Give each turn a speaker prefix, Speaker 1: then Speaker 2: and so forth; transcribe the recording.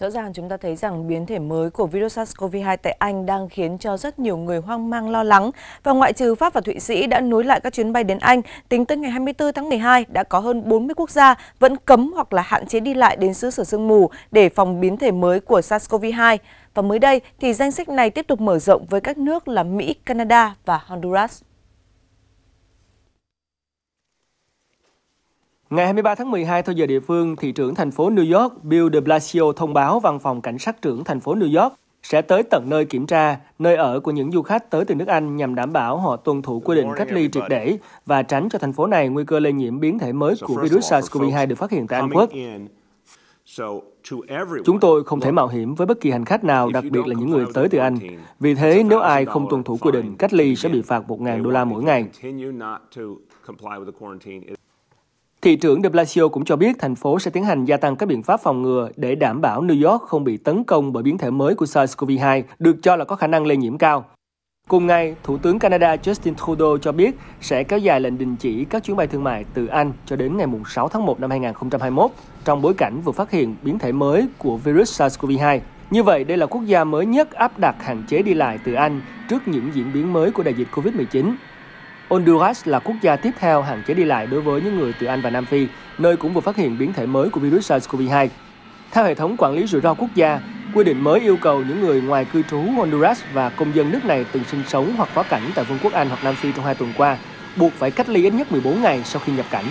Speaker 1: Rõ ràng chúng ta thấy rằng biến thể mới của virus SARS-CoV-2 tại Anh đang khiến cho rất nhiều người hoang mang lo lắng. Và ngoại trừ Pháp và Thụy Sĩ đã nối lại các chuyến bay đến Anh, tính tới ngày 24 tháng 12 đã có hơn 40 quốc gia vẫn cấm hoặc là hạn chế đi lại đến xứ sở sương mù để phòng biến thể mới của SARS-CoV-2. Và mới đây thì danh sách này tiếp tục mở rộng với các nước là Mỹ, Canada và Honduras.
Speaker 2: Ngày 23 tháng 12 theo giờ địa phương, thị trưởng thành phố New York Bill de Blasio thông báo văn phòng cảnh sát trưởng thành phố New York sẽ tới tận nơi kiểm tra nơi ở của những du khách tới từ nước Anh nhằm đảm bảo họ tuân thủ quy định cách ly triệt để và tránh cho thành phố này nguy cơ lây nhiễm biến thể mới của virus SARS-CoV-2 được phát hiện tại Anh Quốc. Chúng tôi không thể mạo hiểm với bất kỳ hành khách nào, đặc biệt là những người tới từ Anh. Vì thế, nếu ai không tuân thủ quy định cách ly sẽ bị phạt 1.000 đô la mỗi ngày. Thị trưởng de Blasio cũng cho biết thành phố sẽ tiến hành gia tăng các biện pháp phòng ngừa để đảm bảo New York không bị tấn công bởi biến thể mới của SARS-CoV-2, được cho là có khả năng lây nhiễm cao. Cùng ngày, Thủ tướng Canada Justin Trudeau cho biết sẽ kéo dài lệnh đình chỉ các chuyến bay thương mại từ Anh cho đến ngày 6 tháng 1 năm 2021, trong bối cảnh vừa phát hiện biến thể mới của virus SARS-CoV-2. Như vậy, đây là quốc gia mới nhất áp đặt hạn chế đi lại từ Anh trước những diễn biến mới của đại dịch COVID-19. Honduras là quốc gia tiếp theo hạn chế đi lại đối với những người từ Anh và Nam Phi, nơi cũng vừa phát hiện biến thể mới của virus SARS-CoV-2. Theo hệ thống quản lý rủi ro quốc gia, quy định mới yêu cầu những người ngoài cư trú Honduras và công dân nước này từng sinh sống hoặc quá cảnh tại Vương quốc Anh hoặc Nam Phi trong hai tuần qua buộc phải cách ly ít nhất 14 ngày sau khi nhập cảnh.